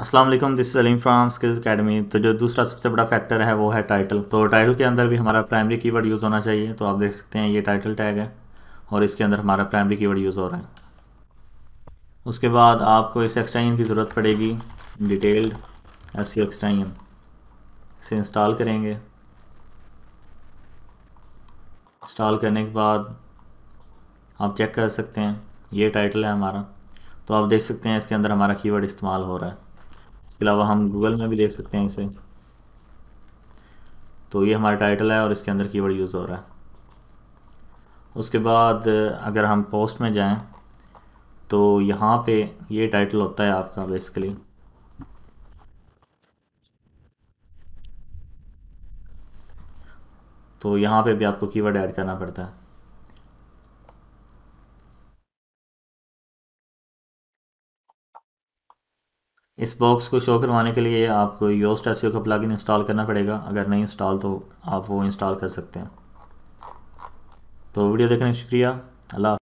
Aslam this Salim from Skills Academy तो जो दूसरा सबसे बड़ा फैक्टर है वो है टाइटल तो टाइटल के अंदर भी हमारा प्राइमरी कीवर्ड यूज़ होना चाहिए तो आप देख सकते हैं ये टाइटल टैग है और इसके अंदर हमारा प्राइमरी कीवर्ड यूज़ हो रहा है उसके बाद आपको इस एक्सटाइन की ज़रूरत पड़ेगी डिटेल्ड एस सी एक्सटाइन इसे इंस्टॉल करेंगे इंस्टॉल करने के बाद आप चेक कर सकते हैं ये टाइटल है हमारा तो आप देख सकते हैं इसके अंदर हमारा कीवर्ड इस्तेमाल हो रहा है इसके अलावा हम गूगल में भी देख सकते हैं इसे तो ये हमारा टाइटल है और इसके अंदर कीवर्ड यूज़ हो रहा है उसके बाद अगर हम पोस्ट में जाएं तो यहाँ पे ये टाइटल होता है आपका बेसिकली तो यहाँ पे भी आपको कीवर्ड ऐड करना पड़ता है इस बॉक्स को शो करवाने के लिए आपको योस्ट एस e का प्लगइन इंस्टॉल करना पड़ेगा अगर नहीं इंस्टॉल तो आप वो इंस्टॉल कर सकते हैं तो वीडियो देखने का शुक्रिया अल्लाह